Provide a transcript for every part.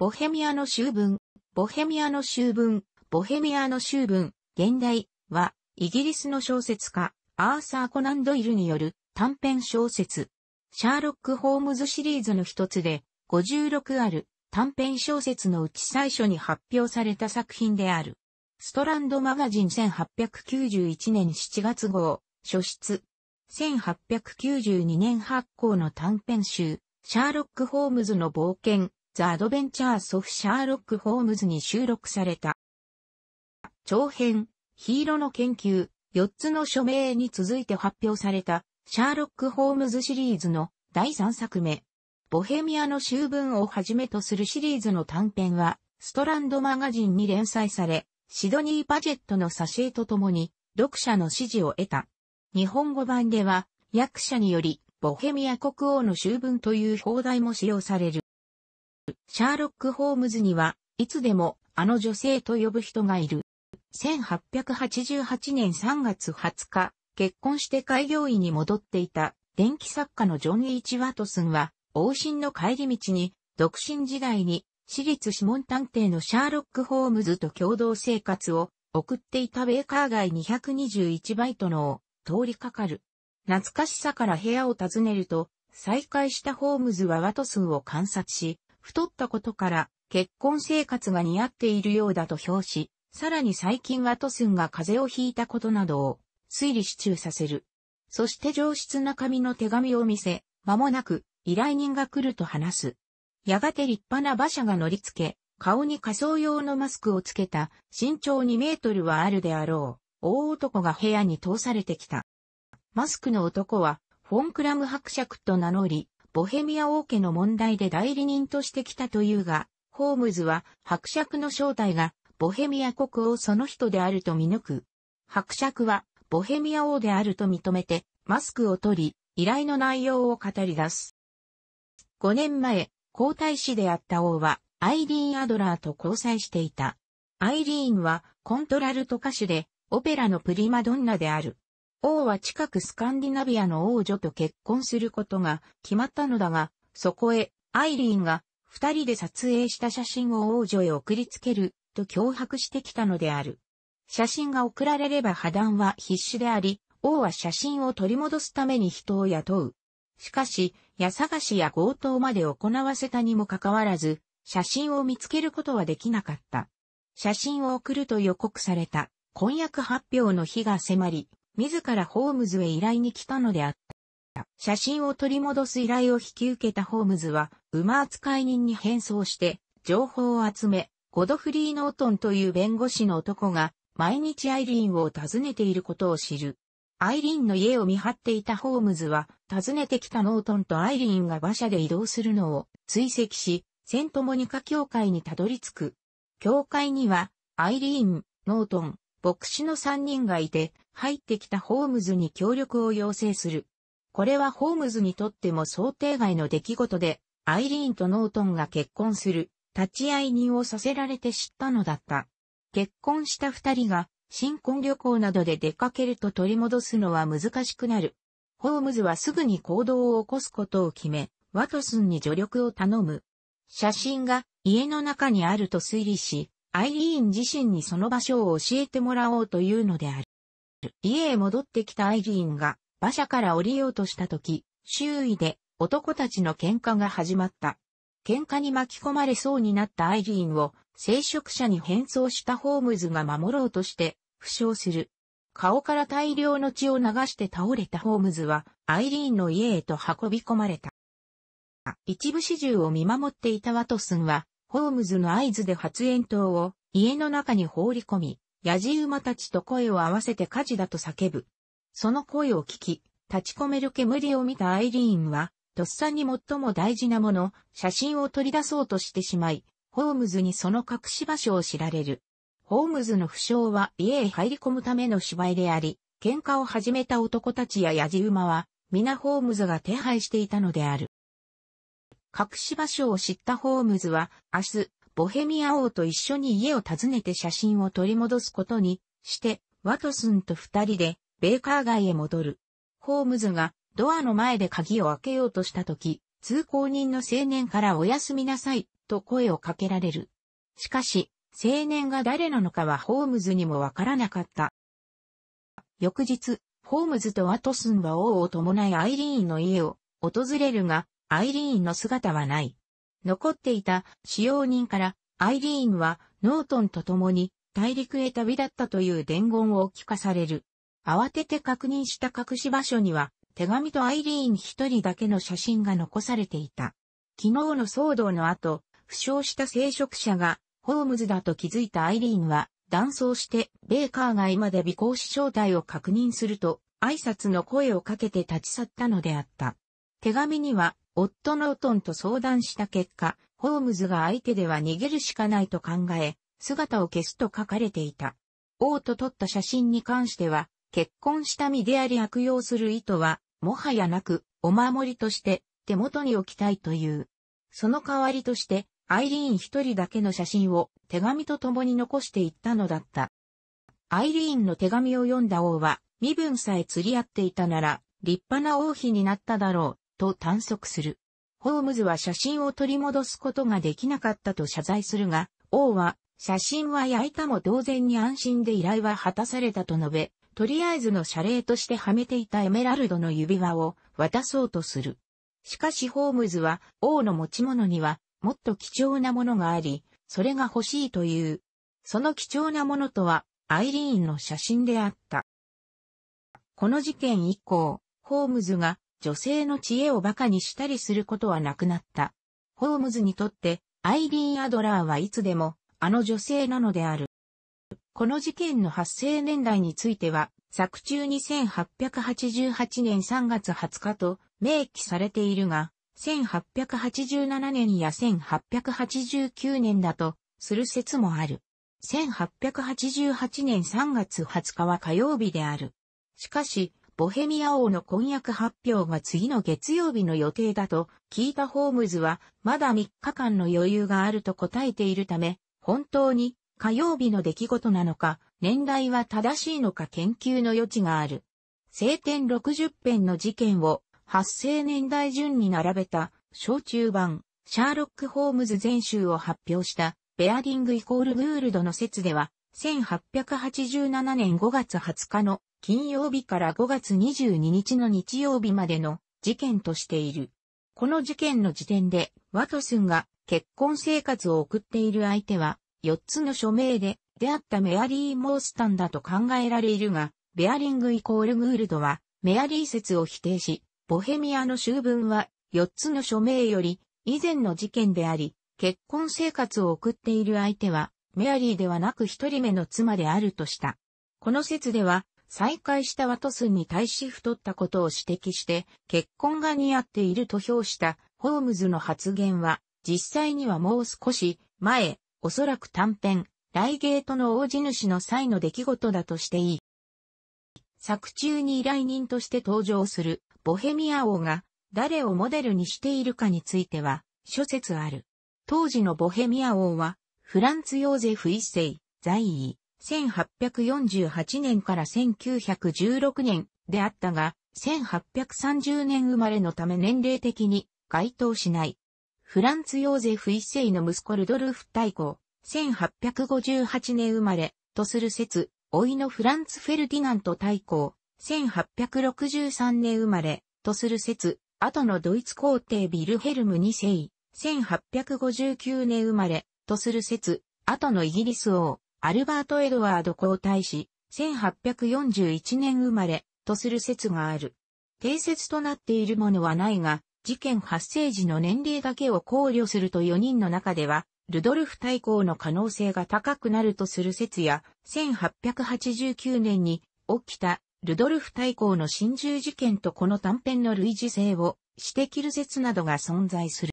ボヘミアの修文、ボヘミアの修文、ボヘミアの修文、現代は、イギリスの小説家、アーサー・コナン・ドイルによる短編小説、シャーロック・ホームズシリーズの一つで、56ある短編小説のうち最初に発表された作品である。ストランドマガジン1891年7月号、書出。1892年発行の短編集、シャーロック・ホームズの冒険、ザ・アドベンチャー・ソフ・シャーロック・ホームズに収録された。長編、ヒーローの研究、4つの署名に続いて発表された、シャーロック・ホームズシリーズの第3作目。ボヘミアの修文をはじめとするシリーズの短編は、ストランドマガジンに連載され、シドニー・バジェットの挿絵とともに、読者の支持を得た。日本語版では、役者により、ボヘミア国王の修文という放題も使用される。シャーロック・ホームズには、いつでも、あの女性と呼ぶ人がいる。1888年3月20日、結婚して開業医に戻っていた、電気作家のジョン・イーチ・ワトスンは、往診の帰り道に、独身時代に、私立指紋探偵のシャーロック・ホームズと共同生活を送っていたベーカー街221バイトのを通りかかる。懐かしさから部屋を訪ねると、再会したホームズはワトスンを観察し、太ったことから、結婚生活が似合っているようだと評し、さらに最近はトスンが風邪をひいたことなどを推理支中させる。そして上質な紙の手紙を見せ、間もなく依頼人が来ると話す。やがて立派な馬車が乗り付け、顔に仮装用のマスクをつけた身長2メートルはあるであろう、大男が部屋に通されてきた。マスクの男は、フォンクラム伯爵と名乗り、ボヘミア王家の問題で代理人としてきたというが、ホームズは伯爵の正体がボヘミア国王その人であると見抜く。伯爵はボヘミア王であると認めてマスクを取り依頼の内容を語り出す。5年前、皇太子であった王はアイリーン・アドラーと交際していた。アイリーンはコントラルト歌手でオペラのプリマドンナである。王は近くスカンディナビアの王女と結婚することが決まったのだが、そこへアイリーンが二人で撮影した写真を王女へ送りつけると脅迫してきたのである。写真が送られれば破談は必死であり、王は写真を取り戻すために人を雇う。しかし、矢探しや強盗まで行わせたにもかかわらず、写真を見つけることはできなかった。写真を送ると予告された婚約発表の日が迫り、自らホームズへ依頼に来たのであった。写真を取り戻す依頼を引き受けたホームズは、馬扱い人に変装して、情報を集め、ゴドフリー・ノートンという弁護士の男が、毎日アイリーンを訪ねていることを知る。アイリーンの家を見張っていたホームズは、訪ねてきたノートンとアイリーンが馬車で移動するのを追跡し、セントモニカ教会にたどり着く。教会には、アイリーン、ノートン、牧師の3人がいて、入ってきたホームズに協力を要請する。これはホームズにとっても想定外の出来事で、アイリーンとノートンが結婚する、立ち会い人をさせられて知ったのだった。結婚した二人が、新婚旅行などで出かけると取り戻すのは難しくなる。ホームズはすぐに行動を起こすことを決め、ワトスンに助力を頼む。写真が家の中にあると推理し、アイリーン自身にその場所を教えてもらおうというのである。家へ戻ってきたアイリーンが馬車から降りようとしたとき、周囲で男たちの喧嘩が始まった。喧嘩に巻き込まれそうになったアイリーンを聖職者に変装したホームズが守ろうとして負傷する。顔から大量の血を流して倒れたホームズはアイリーンの家へと運び込まれた。一部始終を見守っていたワトスンはホームズの合図で発煙筒を家の中に放り込み、ヤジ馬たちと声を合わせて火事だと叫ぶ。その声を聞き、立ち込める煙を見たアイリーンは、とっさに最も大事なもの、写真を取り出そうとしてしまい、ホームズにその隠し場所を知られる。ホームズの負傷は家へ入り込むための芝居であり、喧嘩を始めた男たちやヤジ馬は、皆ホームズが手配していたのである。隠し場所を知ったホームズは、明日、ボヘミア王と一緒に家を訪ねて写真を取り戻すことにして、ワトスンと二人で、ベーカー街へ戻る。ホームズが、ドアの前で鍵を開けようとしたとき、通行人の青年からおやすみなさい、と声をかけられる。しかし、青年が誰なのかはホームズにもわからなかった。翌日、ホームズとワトスンは王を伴いアイリーンの家を訪れるが、アイリーンの姿はない。残っていた使用人からアイリーンはノートンと共に大陸へ旅立ったという伝言を聞かされる。慌てて確認した隠し場所には手紙とアイリーン一人だけの写真が残されていた。昨日の騒動の後、負傷した聖職者がホームズだと気づいたアイリーンは断層してベーカー街まで尾行し正体を確認すると挨拶の声をかけて立ち去ったのであった。手紙には夫のオトンと相談した結果、ホームズが相手では逃げるしかないと考え、姿を消すと書かれていた。王と撮った写真に関しては、結婚した身であり悪用する意図は、もはやなく、お守りとして手元に置きたいという。その代わりとして、アイリーン一人だけの写真を手紙と共に残していったのだった。アイリーンの手紙を読んだ王は、身分さえ釣り合っていたなら、立派な王妃になっただろう、と探索する。ホームズは写真を取り戻すことができなかったと謝罪するが、王は、写真は焼いたも同然に安心で依頼は果たされたと述べ、とりあえずの謝礼としてはめていたエメラルドの指輪を渡そうとする。しかしホームズは王の持ち物にはもっと貴重なものがあり、それが欲しいという。その貴重なものとはアイリーンの写真であった。この事件以降、ホームズが女性の知恵を馬鹿にしたりすることはなくなった。ホームズにとって、アイリーン・アドラーはいつでも、あの女性なのである。この事件の発生年代については、作中に1888年3月20日と明記されているが、1887年や1889年だと、する説もある。1888年3月20日は火曜日である。しかし、ボヘミア王の婚約発表が次の月曜日の予定だと聞いたホームズはまだ3日間の余裕があると答えているため、本当に火曜日の出来事なのか、年代は正しいのか研究の余地がある。聖典60編の事件を発生年代順に並べた小中版シャーロック・ホームズ全集を発表したベアディングイコールグールドの説では1887年5月20日の金曜日から5月22日の日曜日までの事件としている。この事件の時点で、ワトスンが結婚生活を送っている相手は、4つの署名で出会ったメアリー・モースタンだと考えられるが、ベアリングイコールグールドは、メアリー説を否定し、ボヘミアの修文は、4つの署名より、以前の事件であり、結婚生活を送っている相手は、メアリーではなく一人目の妻であるとした。この説では、再会したワトスンに対し太ったことを指摘して、結婚が似合っていると評したホームズの発言は、実際にはもう少し前、おそらく短編、ライゲートの大地主の際の出来事だとしていい。作中に依頼人として登場するボヘミア王が誰をモデルにしているかについては諸説ある。当時のボヘミア王はフランツ・ヨーゼフ一世在位。1848年から1916年であったが、1830年生まれのため年齢的に該当しない。フランツ・ヨーゼフ一世の息子ルドルフ大公、1858年生まれ、とする説、老いのフランツ・フェルディナント大公、1863年生まれ、とする説、後のドイツ皇帝ビルヘルム二世、1859年生まれ、とする説、後のイギリス王、アルバート・エドワード皇太子、1841年生まれ、とする説がある。定説となっているものはないが、事件発生時の年齢だけを考慮すると4人の中では、ルドルフ大公の可能性が高くなるとする説や、1889年に起きたルドルフ大公の真珠事件とこの短編の類似性を指摘る説などが存在する。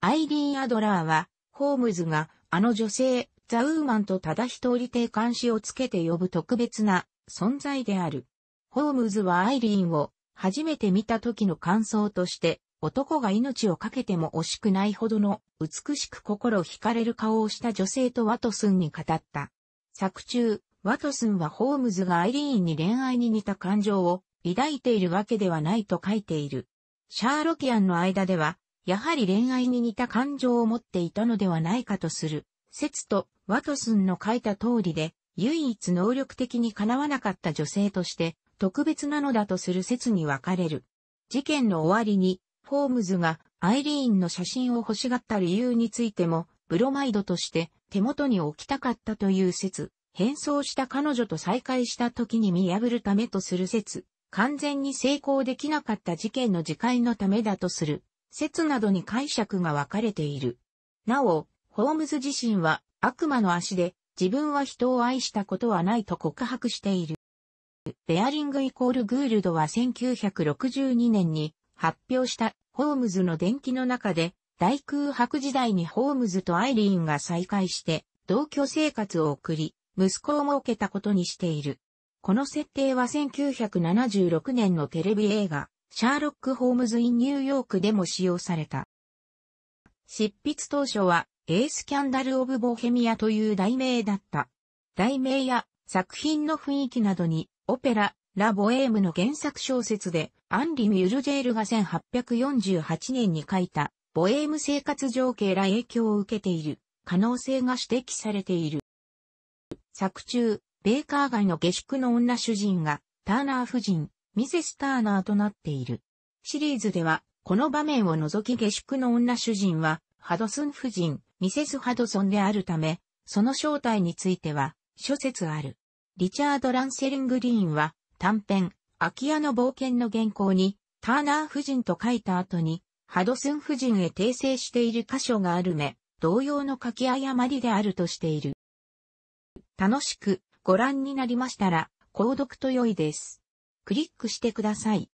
アイリーン・アドラーは、ホームズがあの女性ザ・ウーマンとただ一人定監視をつけて呼ぶ特別な存在である。ホームズはアイリーンを初めて見た時の感想として、男が命を懸けても惜しくないほどの美しく心惹かれる顔をした女性とワトスンに語った。作中、ワトスンはホームズがアイリーンに恋愛に似た感情を抱いているわけではないと書いている。シャーロキアンの間では、やはり恋愛に似た感情を持っていたのではないかとする。説とワトスンの書いた通りで、唯一能力的にかなわなかった女性として特別なのだとする説に分かれる。事件の終わりに、フォームズがアイリーンの写真を欲しがった理由についても、ブロマイドとして手元に置きたかったという説、変装した彼女と再会した時に見破るためとする説、完全に成功できなかった事件の自戒のためだとする説などに解釈が分かれている。なお、ホームズ自身は悪魔の足で自分は人を愛したことはないと告白している。ベアリングイコールグールドは1962年に発表したホームズの伝記の中で大空白時代にホームズとアイリーンが再会して同居生活を送り息子を設けたことにしている。この設定は1976年のテレビ映画、シャーロック・ホームズ・イン・ニューヨークでも使用された。執筆当初はエースキャンダル・オブ・ボヘミアという題名だった。題名や作品の雰囲気などに、オペラ、ラ・ボエームの原作小説で、アンリ・ミュルジェールが1848年に書いた、ボエーム生活情景ら影響を受けている、可能性が指摘されている。作中、ベーカー街の下宿の女主人が、ターナー夫人、ミセス・ターナーとなっている。シリーズでは、この場面を除き下宿の女主人は、ハドスン夫人、ミセス・ハドソンであるため、その正体については、諸説ある。リチャード・ランセリングリーンは、短編、空き家の冒険の原稿に、ターナー夫人と書いた後に、ハドソン夫人へ訂正している箇所があるめ、同様の書き誤りであるとしている。楽しくご覧になりましたら、購読と良いです。クリックしてください。